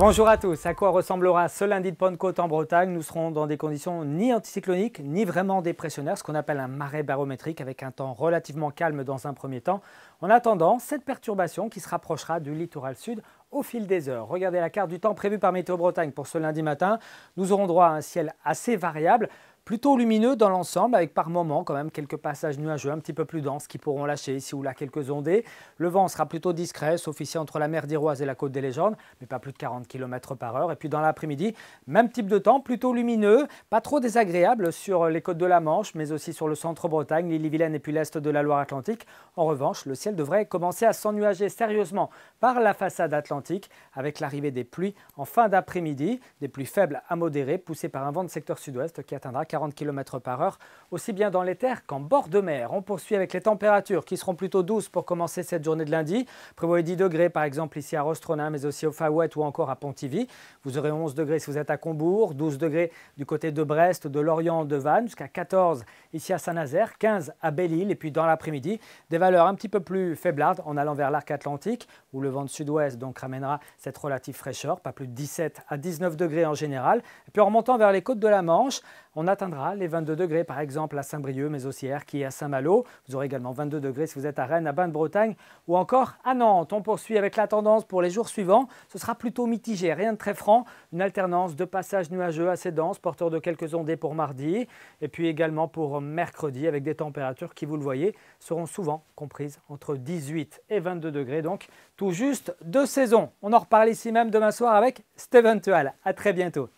Bonjour à tous, à quoi ressemblera ce lundi de Pentecôte en Bretagne Nous serons dans des conditions ni anticycloniques, ni vraiment dépressionnaires, ce qu'on appelle un marais barométrique avec un temps relativement calme dans un premier temps. En attendant, cette perturbation qui se rapprochera du littoral sud au fil des heures. Regardez la carte du temps prévue par Météo Bretagne pour ce lundi matin. Nous aurons droit à un ciel assez variable plutôt lumineux dans l'ensemble, avec par moments quand même quelques passages nuageux un petit peu plus denses qui pourront lâcher ici ou là quelques ondées. Le vent sera plutôt discret, sauf ici entre la mer d'Iroise et la côte des légendes, mais pas plus de 40 km par heure. Et puis dans l'après-midi, même type de temps, plutôt lumineux, pas trop désagréable sur les côtes de la Manche, mais aussi sur le centre-Bretagne, l'île-et-Vilaine et puis l'est de la Loire-Atlantique. En revanche, le ciel devrait commencer à s'ennuager sérieusement par la façade atlantique, avec l'arrivée des pluies en fin d'après-midi, des pluies faibles à modérées, poussées par un vent de secteur sud-ouest qui atteindra 40 km par heure, aussi bien dans les terres qu'en bord de mer. On poursuit avec les températures qui seront plutôt douces pour commencer cette journée de lundi. Prévoyez 10 degrés par exemple ici à Rostrona, mais aussi au Faouette ou encore à Pontivy. Vous aurez 11 degrés si vous êtes à Combourg, 12 degrés du côté de Brest, de Lorient, de Vannes, jusqu'à 14 ici à Saint-Nazaire, 15 à Belle-Île et puis dans l'après-midi, des valeurs un petit peu plus faiblardes en allant vers l'arc atlantique où le vent de sud-ouest donc ramènera cette relative fraîcheur, pas plus de 17 à 19 degrés en général. Et puis en remontant vers les côtes de la Manche, on atteindra les 22 degrés par exemple à Saint-Brieuc, mais aussi à à Saint-Malo. Vous aurez également 22 degrés si vous êtes à Rennes, à Bain-de-Bretagne ou encore à Nantes. On poursuit avec la tendance pour les jours suivants. Ce sera plutôt mitigé, rien de très franc. Une alternance de passages nuageux assez dense, porteur de quelques ondées pour mardi et puis également pour mercredi avec des températures qui, vous le voyez, seront souvent comprises entre 18 et 22 degrés. Donc tout juste de saison. On en reparle ici même demain soir avec Steven Tual. À très bientôt.